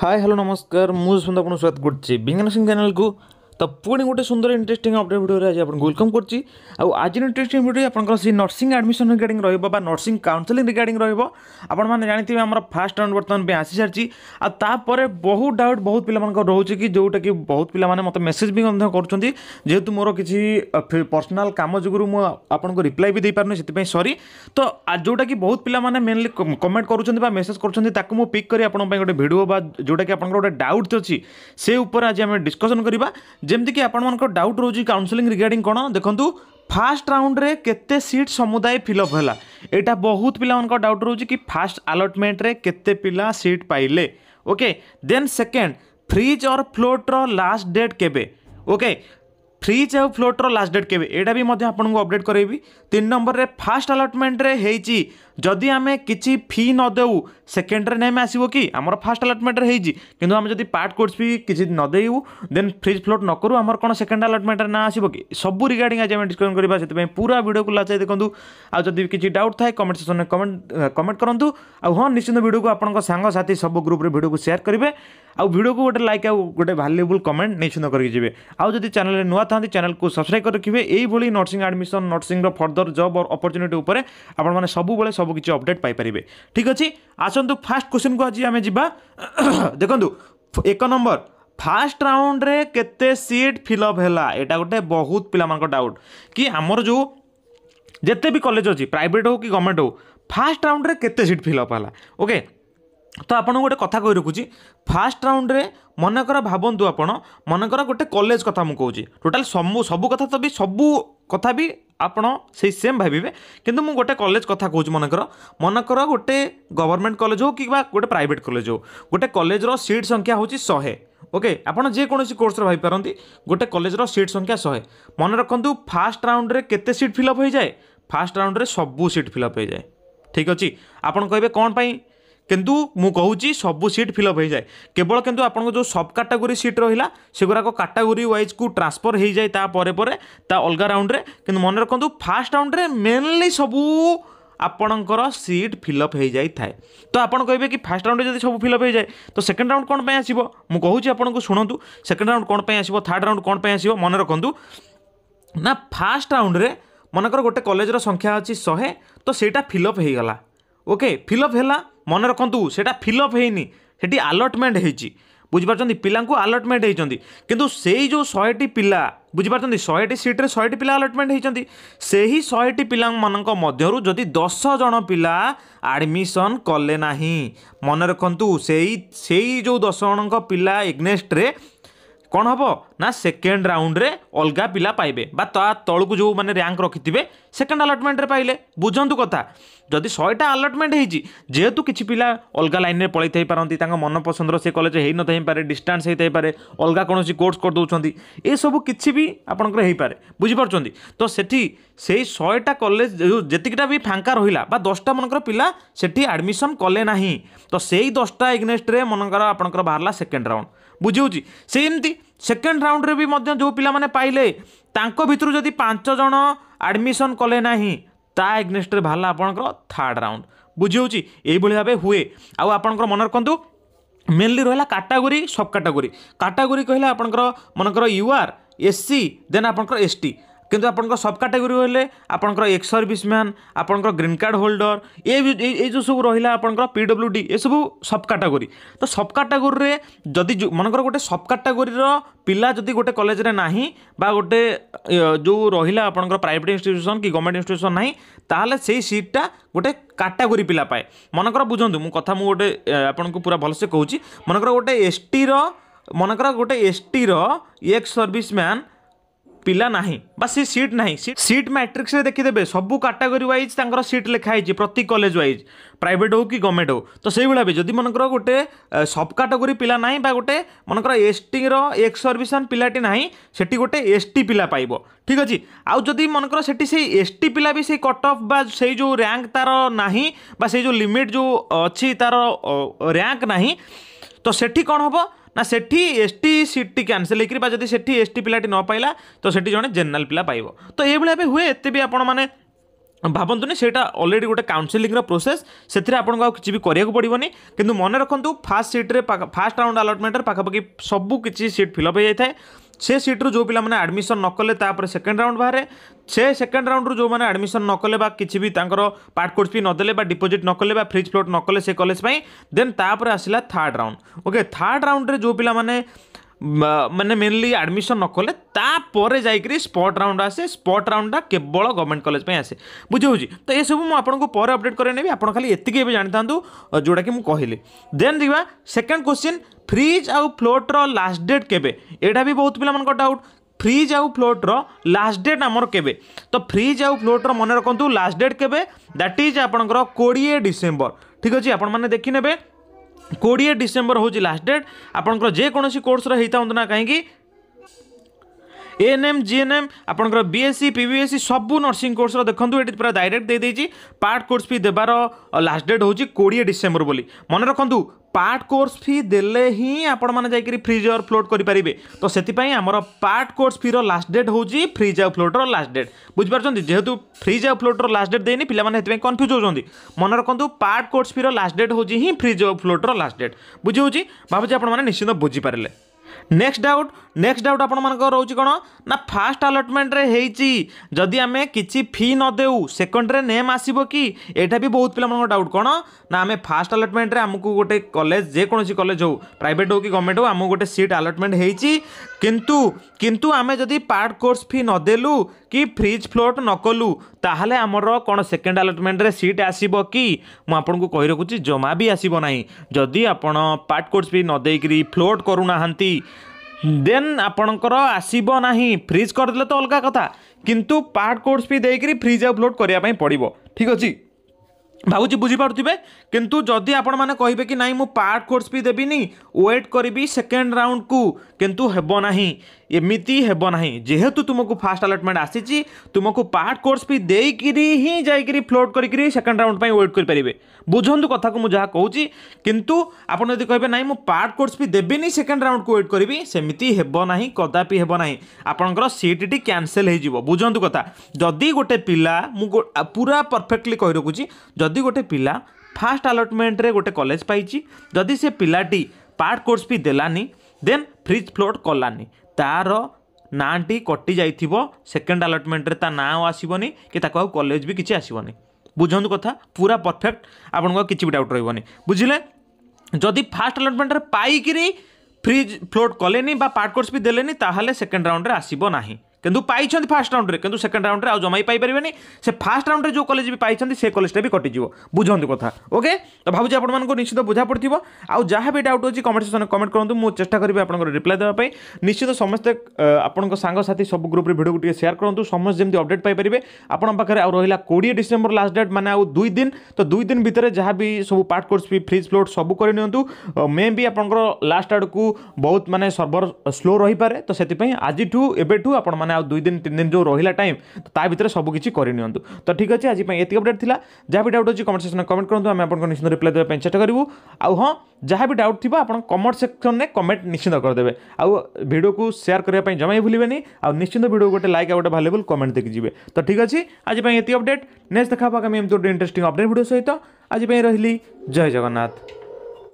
hi hello નમસ્કાર હું સુંદ આપણું સ્વાગત છે બિંગન સિંહ ચેનલକୁ ତ ପୁଣି ଗୋଟେ ସୁନ୍ଦର ଇଣ୍ଟରେଷ୍ଟିଂ ଅପଡ଼େଟ୍ ଭିଡ଼ିଓରେ ଆଜି ଆପଣଙ୍କୁ ୱେଲକମ୍ କରୁଛି ଆଉ ଆଜିର ଇଣ୍ଟରେଷ୍ଟିଂ ଭିଡ଼ିଓ ଆପଣଙ୍କର ସେଇ ନର୍ସିଂ ଆଡ଼ମିସନ୍ ରିଗାର୍ଡ଼ିଂ ରହିବ ବା ନର୍ସିଂ କାଉନ୍ସେଲିଂ ରିଗାର୍ଡ଼ିଂ ରହିବ ଆପଣମାନେ ଜାଣିଥିବେ ଆମର ଫାର୍ଷ୍ଟ ରାଉଣ୍ଡ ବର୍ତ୍ତମାନ ପାଇଁ ଆସିସାରିଛି ଆଉ ତାପରେ ବହୁତ ଡାଉଟ୍ ବହୁତ ପିଲାମାନଙ୍କର ରହୁଛି କି ଯେଉଁଟାକି ବହୁତ ପିଲାମାନେ ମୋତେ ମେସେଜ୍ ବି ମଧ୍ୟ କରୁଛନ୍ତି ଯେହେତୁ ମୋର କିଛି ପର୍ସନାଲ୍ କାମ ଯୋଗୁଁରୁ ମୁଁ ଆପଣଙ୍କୁ ରିପ୍ଲାଏ ବି ଦେଇପାରୁନି ସେଥିପାଇଁ ସରି ତ ଯେଉଁଟାକି ବହୁତ ପିଲାମାନେ ମେନଲି କମେଣ୍ଟ କରୁଛନ୍ତି ବା ମେସେଜ୍ କରୁଛନ୍ତି ତାକୁ ମୁଁ ପିକ୍ କରି ଆପଣଙ୍କ ପାଇଁ ଗୋଟେ ଭିଡ଼ିଓ ବା ଯେଉଁଟାକି ଆପଣଙ୍କର ଗୋଟେ ଡାଉଟ୍ ଅଛି ସେ ଉପରେ ଆଜି ଆମେ ଡିସ୍କସନ୍ କରିବା ଯେମିତିକି ଆପଣମାନଙ୍କର ଡାଉଟ୍ ରହୁଛି କାଉନସିଲିଂ ରିଗାର୍ଡ଼ିଂ କ'ଣ ଦେଖନ୍ତୁ ফার্স্ট রাউন্ডে কেতে সিট সমুদায় ফিল অপ হল এটা বহুত পিলা ডাউট রয়েছে কি ফার্স্ট আলটমেন্টরে কেতে পিলা সিট পাইলে okay then second freeze or ফ্লোটর লাস্ট ডেট কেবে ওকে ফ্রিজ আউ ফ্লোটর লাস্ট ডেট কেবে এটা বি আপনার অপডেট করাইবি তিন নম্বরের ফার্স্ট আলটমেন্টরে হয়েছি যদি আমি কিছু ফি নদেউ সেকেন্ডরে নেম আসব কি আমার ফার্স্ট আলটমেন্টরে হয়েছি কিন্তু আমি যদি পার্ট কোর্স ফি কিছু নদেউ দেন ফ্রিজ ফ্লোট নকরু আমার কোণ সেকেন্ড আলটমেন্টরে না আসব কি সব রিগার্ডিং আজ আমি ডিসকসন করা সেপাই পুরা ভিডিওকে লাচাই দেখুন আর যদি কিছু ডাউট থাকে কমেন্ট সেকশন কমেন্ট কমেন্ট করতু আ হ্যাঁ নিশ্চিত ভিডিওকে আপনার সাংসাথী সব গ্রুপে ভিডিওকে সেয়ার করবে আউ ভিডিওকে গোটে লাইক আউ গোটে ভ্যালুয়েবল কমেন্ট নিশ্চিত করি যাবে আর যদি চ্যানেল নূয়া থাকে চ্যানেলকে সবসক্রাইব করে রাখবে এইভাবে নর্সিং আডমিশন নর্সিংর ফর্দর জব অপরচুনিটি উপরে আপনার সবুলে সব सबकि अपडेट पाइपर ठीक अच्छे आसतु फास्ट क्वेश्चन को आज आम जा देखु एक नंबर फास्ट राउंड रे केते सीट फिलअप है यहाँ गोटे बहुत पिला डाउट कि आमर जो जिते भी कलेज अच्छी प्राइट हो कि गवर्नमेंट हो फास्ट राउंड रे केते सीट फिलअप है ओके ତ ଆପଣଙ୍କୁ ଗୋଟେ କଥା କହି ରଖୁଛି ଫାର୍ଷ୍ଟ ରାଉଣ୍ଡରେ ମନେକର ଭାବନ୍ତୁ ଆପଣ ମନେକର ଗୋଟେ କଲେଜ କଥା ମୁଁ କହୁଛି ଟୋଟାଲ ସବୁ ସବୁ କଥା ତ ବି ସବୁ କଥା ବି ଆପଣ ସେଇ ସେମ୍ ଭାବିବେ କିନ୍ତୁ ମୁଁ ଗୋଟେ କଲେଜ କଥା କହୁଛି ମନେକର ମନେକର ଗୋଟେ ଗଭର୍ଣ୍ଣମେଣ୍ଟ କଲେଜ ହଉ କିମ୍ବା ଗୋଟେ ପ୍ରାଇଭେଟ କଲେଜ ହଉ ଗୋଟେ କଲେଜର ସିଟ୍ ସଂଖ୍ୟା ହେଉଛି ଶହେ ଓକେ ଆପଣ ଯେକୌଣସି କୋର୍ସର ଭାବିପାରନ୍ତି ଗୋଟେ କଲେଜର ସିଟ୍ ସଂଖ୍ୟା ଶହେ ମନେ ରଖନ୍ତୁ ଫାର୍ଷ୍ଟ ରାଉଣ୍ଡରେ କେତେ ସିଟ୍ ଫିଲ୍ଅପ୍ ହୋଇଯାଏ ଫାର୍ଷ୍ଟ ରାଉଣ୍ଡରେ ସବୁ ସିଟ୍ ଫିଲ୍ଅପ୍ ହୋଇଯାଏ ଠିକ୍ ଅଛି ଆପଣ କହିବେ କ'ଣ ପାଇଁ কিন্তু ମୁଁ କହୁଛି ସବୁ ସିଟ୍ ଫିଲ୍ଅପ୍ ହୋଇଯାଏ କେବଳ କିନ୍ତୁ ଆପଣଙ୍କ ଯେଉଁ ସବ୍ କାଟାଗୋରୀ ସିଟ୍ ରହିଲା ସେଗୁଡ଼ାକ କାଟାଗୋରୀ ୱାଇଜ୍କୁ ଟ୍ରାନ୍ସଫର୍ ହୋଇଯାଏ ତା ପରେ ପରେ ତା ଅଲଗା ରାଉଣ୍ଡରେ କିନ୍ତୁ ମନେ ରଖନ୍ତୁ ଫାର୍ଷ୍ଟ ରାଉଣ୍ଡରେ ମେନ୍ଲି ସବୁ ଆପଣଙ୍କର ସିଟ୍ ଫିଲ୍ଅପ୍ ହୋଇଯାଇଥାଏ ତ ଆପଣ କହିବେ କି ଫାର୍ଷ୍ଟ ରାଉଣ୍ଡରେ ଯଦି ସବୁ ଫିଲ୍ଅପ୍ ହୋଇଯାଏ ତ ସେକେଣ୍ଡ ରାଉଣ୍ଡ କ'ଣ ପାଇଁ ଆସିବ ମୁଁ କହୁଛି ଆପଣଙ୍କୁ ଶୁଣନ୍ତୁ ସେକେଣ୍ଡ ରାଉଣ୍ଡ କ'ଣ ପାଇଁ ଆସିବ ଥାର୍ଡ଼ ରାଉଣ୍ଡ କ'ଣ ପାଇଁ ଆସିବ ମନେ ରଖନ୍ତୁ ନା ଫାର୍ଷ୍ଟ ରାଉଣ୍ଡରେ ମନେକର ଗୋଟେ କଲେଜର ସଂଖ୍ୟା ଅଛି ଶହେ ତ ସେଇଟା ଫିଲ୍ଅପ୍ ହୋଇଗଲା ଓକେ ଫିଲ୍ଅପ୍ ହେଲା ମନେ ରଖନ୍ତୁ ସେଇଟା ଫିଲ୍ଅପ୍ ହେଇନି ସେଠି ଆଲଟମେଣ୍ଟ ହେଇଛି ବୁଝିପାରୁଛନ୍ତି ପିଲାଙ୍କୁ ଆଲଟମେଣ୍ଟ ହେଇଛନ୍ତି କିନ୍ତୁ ସେଇ ଯେଉଁ ଶହେଟି ପିଲା ବୁଝିପାରୁଛନ୍ତି ଶହେଟି ସିଟ୍ରେ ଶହେଟି ପିଲା ଆଲଟମେଣ୍ଟ ହେଇଛନ୍ତି ସେହି ଶହେଟି ପିଲାମାନଙ୍କ ମଧ୍ୟରୁ ଯଦି ଦଶ ଜଣ ପିଲା ଆଡ଼ମିସନ୍ କଲେ ନାହିଁ ମନେ ରଖନ୍ତୁ ସେଇ ସେଇ ଯେଉଁ ଦଶ ଜଣଙ୍କ ପିଲା ଏଗ୍ନେଷ୍ଟରେ କ'ଣ ହେବ ନା ସେକେଣ୍ଡ ରାଉଣ୍ଡରେ ଅଲଗା ପିଲା ପାଇବେ ବା ତା ତଳକୁ ଯେଉଁମାନେ ର୍ୟାଙ୍କ ରଖିଥିବେ ସେକେଣ୍ଡ ଆଲଟମେଣ୍ଟରେ ପାଇଲେ ବୁଝନ୍ତୁ କଥା ଯଦି ଶହେଟା ଆଲଟମେଣ୍ଟ ହେଇଛି ଯେହେତୁ କିଛି ପିଲା ଅଲଗା ଲାଇନ୍ରେ ପଳାଇଥାଇପାରନ୍ତି ତାଙ୍କ ମନପସନ୍ଦର ସେ କଲେଜ ହେଇନଥାଇପାରେ ଡିଷ୍ଟାନ୍ସ ହେଇଥାଇପାରେ ଅଲଗା କୌଣସି କୋର୍ସ କରିଦେଉଛନ୍ତି ଏସବୁ କିଛି ବି ଆପଣଙ୍କର ହେଇପାରେ ବୁଝିପାରୁଛନ୍ତି ତ ସେଠି ସେଇ ଶହେଟା କଲେଜ ଯେତିକିଟା ବି ଫାଙ୍କା ରହିଲା ବା ଦଶଟା ମନେକର ପିଲା ସେଠି ଆଡ଼ମିସନ୍ କଲେ ନାହିଁ ତ ସେଇ ଦଶଟା ଏଗନେଷ୍ଟରେ ମନେକର ଆପଣଙ୍କର ବାହାରିଲା ସେକେଣ୍ଡ ରାଉଣ୍ଡ ବୁଝାଉଛି ସେମିତି ସେକେଣ୍ଡ ରାଉଣ୍ଡରେ ବି ମଧ୍ୟ ଯେଉଁ ପିଲାମାନେ ପାଇଲେ ତାଙ୍କ ଭିତରୁ ଯଦି ପାଞ୍ଚ ଜଣ ଆଡ଼ମିସନ୍ କଲେ ନାହିଁ ତା ଏଗ୍ନେଷ୍ଟରେ ବାହାରିଲା ଆପଣଙ୍କର ଥାର୍ଡ଼ ରାଉଣ୍ଡ ବୁଝାଉଛି ଏଇଭଳି ଭାବେ ହୁଏ ଆଉ ଆପଣଙ୍କର ମନେ ରଖନ୍ତୁ ମେନ୍ଲି ରହିଲା କାଟାଗୋରି ସବ୍ କାଟାଗୋରି କାଟାଗୋରି କହିଲେ ଆପଣଙ୍କର ମନେକର ୟୁଆର୍ ଏସ୍ ସି ଦେନ୍ ଆପଣଙ୍କର ଏସ୍ ଟି କିନ୍ତୁ ଆପଣଙ୍କ ସବ୍ କାଟାଗୋରୀ ହେଲେ ଆପଣଙ୍କର ଏକ୍ସ ସର୍ଭିସମ୍ୟାନ୍ ଆପଣଙ୍କର ଗ୍ରୀନ୍ କାର୍ଡ଼ ହୋଲ୍ଡର ଏ ଏଇ ଯେଉଁ ସବୁ ରହିଲା ଆପଣଙ୍କର ପି ଡବ୍ଲ୍ୟୁ ଡି ଏସବୁ ସବ୍ କାଟାଗୋରୀ ତ ସବ୍ କାଟାଗୋରୀରେ ଯଦି ମନେକର ଗୋଟେ ସବ୍ କାଟାଗୋରୀର ପିଲା ଯଦି ଗୋଟେ କଲେଜରେ ନାହିଁ ବା ଗୋଟେ ଯେଉଁ ରହିଲା ଆପଣଙ୍କର ପ୍ରାଇଭେଟ୍ ଇନଷ୍ଟିଚ୍ୟୁସନ୍ କି ଗଭର୍ଣ୍ଣମେଣ୍ଟ ଇନଷ୍ଟିଚ୍ୟୁସନ୍ ନାହିଁ ତାହେଲେ ସେଇ ସିଟ୍ଟା ଗୋଟେ କାଟାଗୋରୀ ପିଲା ପାଏ ମନେକର ବୁଝନ୍ତୁ ମୁଁ କଥା ମୁଁ ଗୋଟେ ଆପଣଙ୍କୁ ପୁରା ଭଲସେ କହୁଛି ମନେକର ଗୋଟେ ଏସ୍ଟିର ମନେକର ଗୋଟେ ଏସ୍ଟିର ଏକ୍ସ ସର୍ଭିସମ୍ୟାନ୍ पिला ना बस सीट ना सीट मैट्रिक्स देखीदे सब काटागोरी वाइज तरह सीट लिखाई प्रति कलेज व्वज प्राइट हो कि गवर्नमेंट हो तो से भाव जदि मनकर गोटे सब काटागोरी पिला ना गोटे मन मनकर एस टी रिशन पिलाटी ना से गोटे एस टी पिला पाइब ठीक अच्छे आउ जदि मनकर से एस टी पिला भी सी कट अफ से जो रैंक तार ना से जो लिमिट जो अच्छी तार रैंक ना तो सेठी कौन हम ନା ସେଠି ଏସ୍ ଟି ସିଟ୍ଟି କ୍ୟାନସେଲ୍ ହେଇକିରି ବା ଯଦି ସେଠି ଏସ୍ ଟି ପିଲାଟି ନ ପାଇଲା ତ ସେଠି ଜଣେ ଜେନେରାଲ୍ ପିଲା ପାଇବ ତ ଏଇଭଳି ଭାବେ ହୁଏ ଏତେ ବି ଆପଣମାନେ ଭାବନ୍ତୁନି ସେଇଟା ଅଲରେଡ଼ି ଗୋଟେ କାଉନସିଲିଂର ପ୍ରୋସେସ୍ ସେଥିରେ ଆପଣଙ୍କୁ ଆଉ କିଛି ବି କରିବାକୁ ପଡ଼ିବନି କିନ୍ତୁ ମନେ ରଖନ୍ତୁ ଫାର୍ଷ୍ଟ ସିଟ୍ରେ ଫାର୍ଷ୍ଟ ରାଉଣ୍ଡ ଆଲଟମେଣ୍ଟରେ ପାଖାପାଖି ସବୁ କିଛି ସିଟ୍ ଫିଲ୍ଅପ୍ ହେଇଯାଇଥାଏ ସେ ସିଟ୍ରୁ ଯେଉଁ ପିଲାମାନେ ଆଡ଼ମିସନ୍ ନ କଲେ ତାପରେ ସେକେଣ୍ଡ ରାଉଣ୍ଡ ବାହାରେ ସେ ସେକେଣ୍ଡ ରାଉଣ୍ଡରୁ ଯେଉଁମାନେ ଆଡ଼ମିସନ୍ ନ କଲେ ବା କିଛି ବି ତାଙ୍କର ପାର୍ଟ କୋର୍ସ ବି ନଦେଲେ ବା ଡିପୋଜିଟ୍ ନ କଲେ ବା ଫ୍ରିଜ୍ ଫ୍ଲୋଟ୍ ନ କଲେ ସେ କଲେଜ ପାଇଁ ଦେନ୍ ତାପରେ ଆସିଲା ଥାର୍ଡ଼ ରାଉଣ୍ଡ ଓକେ ଥାର୍ଡ଼ ରାଉଣ୍ଡରେ ଯେଉଁ ପିଲାମାନେ मैंने मेनली आडमिशन नक जाकर स्पट राउंड आसे स्पट राउंडा केवल गवर्नमेंट कलेज आसे बुझे हो तो यह सब आपको पर अपडेट करेबी आप खाली एतिक जानि था जोटा कि मुझे कहली देन जी सेकेंड क्वेश्चन फ्रिज आउ फ्लोट्र लास्ट डेट के भी बहुत पाला डाउट फ्रिज आउ फ्लोट्र लास्ट डेट आमर के तो फ्रिज आउ फ्लोट्र मन रखुद लास्ट डेट के दैट इज आप कोड़े डिसेम्बर ठीक अच्छे आपने देखने কোড়িয়ে ডিসেম্বর হচ্ছে লাস্ট ডেଟ୍ ଆପଣଙ୍କର ଯେକୌଣସି କୋର୍ସର ହେଇଥାନ୍ତୁ ନା କାହିଁକି এএনএম জিএনএম আপনার বিএসসি পিবিএসসি সবু নর্সিং কোর্সর দেখুন এটি পুরা ডাইরেক্ট দিয়ে দিয়েছি পার্ট কোর্স ফি দেবার লাস্ট ডেট হচ্ছে কোড়িয়ে ডিসেম্বর বলে মনে রাখুন पार्ट कोर्स फी दे ही आपण माने और फ्लोट करि तो से पई पार्ट कोर्स फी रो लास्ट डेट होउची फ्रीज और फ्लोट लास्ट डेट बुझ परचोन फ्रिज आउ और फ्लोट लास्ट डेट देनी पिला कन्फ्यूज हेते मन रखंतु पार्ट कोर्स फी रो लास्ट डेट होउची ही फ्रीज फ्लोट लास्ट डेट बुझे भावी बाबूजी निश्चित बुझीपारे ନେକ୍ସଟ ଡାଉଟ୍ ନେକ୍ସଟ ଡାଉଟ୍ ଆପଣମାନଙ୍କର ରହୁଛି କ'ଣ ନା ଫାଷ୍ଟ ଆଲଟମେଣ୍ଟରେ ହେଇଛି ଯଦି ଆମେ କିଛି ଫି ନ ଦେଉ ସେକେଣ୍ଡରେ ନେମ୍ ଆସିବ କି ଏଇଟା ବି ବହୁତ ପିଲାମାନଙ୍କ ଡାଉଟ୍ କ'ଣ ନା ଆମେ ଫାଷ୍ଟ ଆଲଟମେଣ୍ଟରେ ଆମକୁ ଗୋଟେ କଲେଜ ଯେକୌଣସି କଲେଜ ହେଉ ପ୍ରାଇଭେଟ୍ ହେଉ କି ଗଭର୍ଣ୍ଣମେଣ୍ଟ ହେଉ ଆମକୁ ଗୋଟେ ସିଟ୍ ଆଲଟମେଣ୍ଟ ହେଇଛି କିନ୍ତୁ କିନ୍ତୁ ଆମେ ଯଦି ପାର୍ଟ କୋର୍ସ ଫି ନ ଦେଲୁ କି ଫ୍ରିଜ୍ ଫ୍ଲୋଟ୍ ନ କଲୁ ତାହେଲେ ଆମର କ'ଣ ସେକେଣ୍ଡ ଆଲଟମେଣ୍ଟରେ ସିଟ୍ ଆସିବ କି ମୁଁ ଆପଣଙ୍କୁ କହି ରଖୁଛି ଜମା ବି ଆସିବ ନାହିଁ ଯଦି ଆପଣ ପାର୍ଟ କୋର୍ସ ବି ନ ଦେଇକରି ଫ୍ଲୋଟ୍ କରୁନାହାନ୍ତି ଦେନ୍ ଆପଣଙ୍କର ଆସିବ ନାହିଁ ଫ୍ରିଜ୍ କରିଦେଲେ ତ ଅଲଗା କଥା କିନ୍ତୁ ପାର୍ଟ କୋର୍ସ ବି ଦେଇକରି ଫ୍ରିଜ୍ ଆଉ ଫ୍ଲୋଟ୍ କରିବା ପାଇଁ ପଡ଼ିବ ଠିକ୍ ଅଛି ଭାବୁଛି ବୁଝିପାରୁଥିବେ କିନ୍ତୁ ଯଦି ଆପଣମାନେ କହିବେ କି ନାହିଁ ମୁଁ ପାର୍ଟ କୋର୍ସ ବି ଦେବିନି ୱେଟ୍ କରିବି ସେକେଣ୍ଡ ରାଉଣ୍ଡକୁ କିନ୍ତୁ ହେବ ନାହିଁ ଏମିତି ହେବ ନାହିଁ ଯେହେତୁ ତୁମକୁ ଫାଷ୍ଟ ଆଲଟମେଣ୍ଟ ଆସିଛି ତୁମକୁ ପାର୍ଟ କୋର୍ସ ଫି ଦେଇକିରି ହିଁ ଯାଇକିରି ଫ୍ଲୋଟ୍ କରିକିରି ସେକେଣ୍ଡ ରାଉଣ୍ଡ ପାଇଁ ୱେଟ୍ କରିପାରିବେ ବୁଝନ୍ତୁ କଥାକୁ ମୁଁ ଯାହା କହୁଛି କିନ୍ତୁ ଆପଣ ଯଦି କହିବେ ନାହିଁ ମୁଁ ପାର୍ଟ କୋର୍ସ ଫି ଦେବିନି ସେକେଣ୍ଡ ରାଉଣ୍ଡକୁ ୱେଟ୍ କରିବି ସେମିତି ହେବ ନାହିଁ କଦାପି ହେବ ନାହିଁ ଆପଣଙ୍କର ସିଟ୍ଟି କ୍ୟାନସେଲ୍ ହୋଇଯିବ ବୁଝନ୍ତୁ କଥା ଯଦି ଗୋଟେ ପିଲା ମୁଁ ପୁରା ପରଫେକ୍ଟଲି କହି ରଖୁଛି ଯଦି ଗୋଟେ ପିଲା ଫାଷ୍ଟ ଆଲଟମେଣ୍ଟରେ ଗୋଟେ କଲେଜ ପାଇଛି ଯଦି ସେ ପିଲାଟି ପାର୍ଟ କୋର୍ସ ଫି ଦେଲାନି ଦେନ୍ ଫ୍ରିଜ୍ ଫ୍ଲୋଟ୍ କଲାନି ତାର ନାଁଟି କଟିଯାଇଥିବ ସେକେଣ୍ଡ ଆଲଟମେଣ୍ଟରେ ତା ନାଁ ଆସିବନି କି ତାକୁ ଆଉ କଲେଜ ବି କିଛି ଆସିବନି ବୁଝନ୍ତୁ କଥା ପୁରା ପରଫେକ୍ଟ ଆପଣଙ୍କ କିଛି ବି ଡାଉଟ୍ ରହିବନି ବୁଝିଲେ ଯଦି ଫାର୍ଷ୍ଟ ଆଲଟମେଣ୍ଟରେ ପାଇକିରି ଫ୍ରିଜ୍ ଫ୍ଲୋଟ୍ କଲେନି ବା ପାର୍ଟ କୋର୍ସ ବି ଦେଲେନି ତାହେଲେ ସେକେଣ୍ଡ ରାଉଣ୍ଡରେ ଆସିବ ନାହିଁ କିନ୍ତୁ ପାଇଛନ୍ତି ଫାର୍ଷ୍ଟ ରାଉଣ୍ଡରେ କିନ୍ତୁ ସେକେଣ୍ଡ ରାଉଣ୍ଡରେ ଆଉ ଜମା ପାଇପାରିବେନି ସେ ଫାର୍ଷ୍ଟ ରାଉଣ୍ଡରେ ଯେଉଁ କଲେଜ ବି ପାଇଛନ୍ତି ସେ କଲେଜଟା ବି କଟିଯିବ ବୁଝନ୍ତୁ କଥା ଓକେ ତ ଭାବୁଛି ଆପଣମାନଙ୍କୁ ନିଶ୍ଚିତ ବୁଝା ପଡ଼ିଥିବ ଆଉ ଯାହା ବି ଡାଉଟ୍ ଅଛି କମେଣ୍ଟ ସେକ୍ସନରେ କମେଣ୍ଟ କରନ୍ତୁ ମୁଁ ଚେଷ୍ଟା କରିବି ଆପଣଙ୍କର ରିପ୍ଲାଏ ଦେବା ପାଇଁ ନିଶ୍ଚିତ ସମସ୍ତେ ଆପଣଙ୍କ ସାଙ୍ଗସାଥି ସବୁ ଗ୍ରୁପ୍ରେ ଭିଡ଼ିଓକୁ ଟିକେ ସେୟାର କରନ୍ତୁ ସମସ୍ତେ ଯେମିତି ଅପଡ଼େଟ୍ ପାଇପାରିବେ ଆପଣଙ୍କ ପାଖରେ ଆଉ ରହିଲା କୋଡ଼ିଏ ଡିସେମ୍ବର ଲାଷ୍ଟ ଡେଟ୍ ମାନେ ଆଉ ଦୁଇ ଦିନ ତ ଦୁଇ ଦିନ ଭିତରେ ଯାହା ବି ସବୁ ପାର୍ଟ କୋର୍ସ ବି ଫ୍ରିଜ୍ ଫ୍ଲୋଟ୍ ସବୁ କରିନିଅନ୍ତୁ ମେ ବି ଆପଣଙ୍କର ଲାଷ୍ଟ ଆଡ଼କୁ ବହୁତ ମାନେ ସର୍ଭର ସ୍ଲୋ ରହିପାରେ ତ ସେଥିପାଇଁ ଆଜିଠୁ ଏବେଠୁ ଆପଣମାନେ मैंने दुई दिन तीन दिन जो रही टाइम तो भितर सबकि करनी तो ठीक अच्छे आज ये अपडेट था जहाँ भी डाउट होती कमेंट सेक्शन में कमेंट करूँ आम आपको निश्चित रिप्लाई देखें चेस्ट करूँ आउ हाँ जहाँ भी डाउट थोड़ा आप कमेंट सेक्शन में कमेंट निश्चित करदे आउ भिड को सेयार करने जमा ही भूलें निश्चित भिडियो गोटे लाइक आ गए भालेबुल कमेंट देखिए तो ठीक अच्छे आज ये अपडेट नेक्स्ट देखा आगामी गोटे इंटरेस्ट अपडेट भिडियो सहित आज रही जय जगन्नाथ